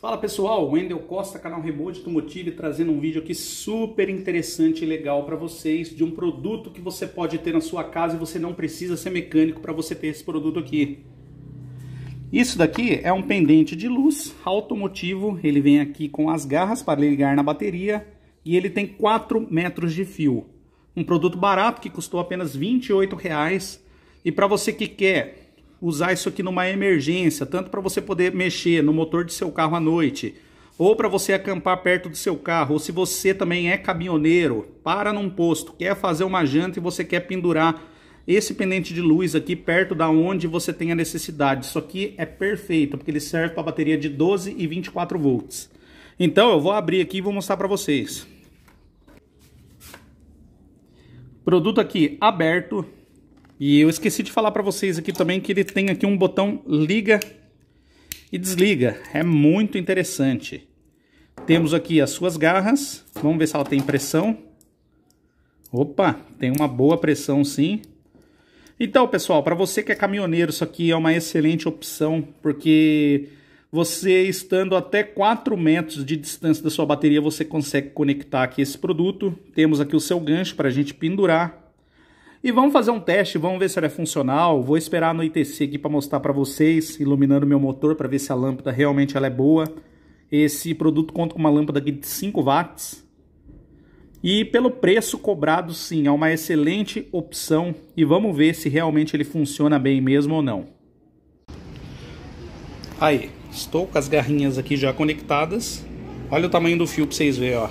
Fala pessoal, Wendel Costa, canal Remote Automotive, trazendo um vídeo aqui super interessante e legal para vocês de um produto que você pode ter na sua casa e você não precisa ser mecânico para você ter esse produto aqui. Isso daqui é um pendente de luz automotivo, ele vem aqui com as garras para ligar na bateria e ele tem 4 metros de fio. Um produto barato que custou apenas R$ 28,00 e para você que quer usar isso aqui numa emergência, tanto para você poder mexer no motor do seu carro à noite, ou para você acampar perto do seu carro, ou se você também é caminhoneiro, para num posto, quer fazer uma janta e você quer pendurar esse pendente de luz aqui perto da onde você tem a necessidade. Isso aqui é perfeito, porque ele serve para bateria de 12 e 24 volts. Então eu vou abrir aqui e vou mostrar para vocês. Produto aqui aberto, e eu esqueci de falar para vocês aqui também que ele tem aqui um botão liga e desliga. É muito interessante. Temos aqui as suas garras. Vamos ver se ela tem pressão. Opa, tem uma boa pressão sim. Então, pessoal, para você que é caminhoneiro, isso aqui é uma excelente opção, porque você estando até 4 metros de distância da sua bateria, você consegue conectar aqui esse produto. Temos aqui o seu gancho para a gente pendurar. E vamos fazer um teste, vamos ver se ela é funcional. Vou esperar anoitecer aqui para mostrar para vocês, iluminando meu motor para ver se a lâmpada realmente ela é boa. Esse produto conta com uma lâmpada de 5 watts. E pelo preço cobrado, sim, é uma excelente opção. E vamos ver se realmente ele funciona bem mesmo ou não. Aí, estou com as garrinhas aqui já conectadas. Olha o tamanho do fio para vocês verem, ó.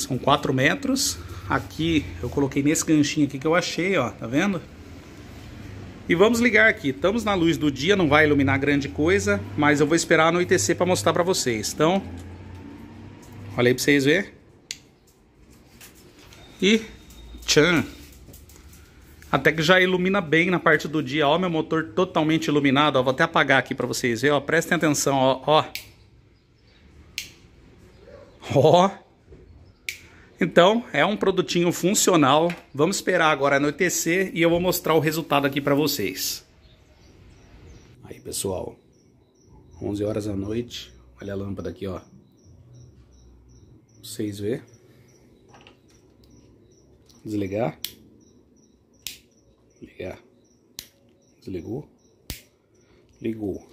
São 4 metros. Aqui eu coloquei nesse ganchinho aqui que eu achei, ó, tá vendo? E vamos ligar aqui. Estamos na luz do dia, não vai iluminar grande coisa, mas eu vou esperar anoitecer para mostrar para vocês. Então, olha aí para vocês verem. E tchan! Até que já ilumina bem na parte do dia. Ó, meu motor totalmente iluminado. Ó, vou até apagar aqui para vocês verem. Ó, prestem atenção. Ó, ó. Ó. Então, é um produtinho funcional. Vamos esperar agora anoitecer e eu vou mostrar o resultado aqui para vocês. Aí, pessoal. 11 horas da noite. Olha a lâmpada aqui, ó. Vocês verem? Desligar. Ligar. Desligou. Ligou.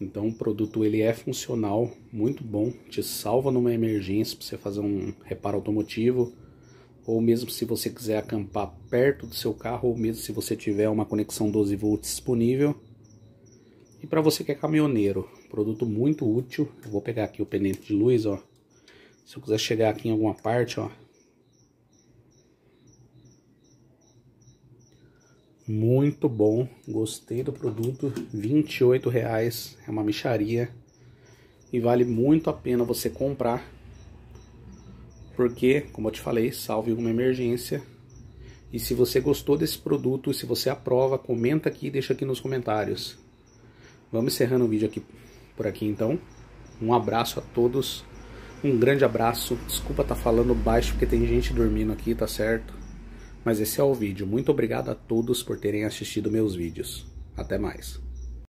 Então o produto ele é funcional, muito bom, te salva numa emergência para você fazer um reparo automotivo, ou mesmo se você quiser acampar perto do seu carro, ou mesmo se você tiver uma conexão 12 volts disponível. E para você que é caminhoneiro, produto muito útil. Eu vou pegar aqui o pendente de luz, ó. Se eu quiser chegar aqui em alguma parte, ó, Muito bom, gostei do produto, R$ reais é uma micharia e vale muito a pena você comprar, porque, como eu te falei, salve uma emergência. E se você gostou desse produto, se você aprova, comenta aqui e deixa aqui nos comentários. Vamos encerrando o vídeo aqui por aqui então. Um abraço a todos, um grande abraço. Desculpa estar tá falando baixo porque tem gente dormindo aqui, tá certo? Mas esse é o vídeo. Muito obrigado a todos por terem assistido meus vídeos. Até mais.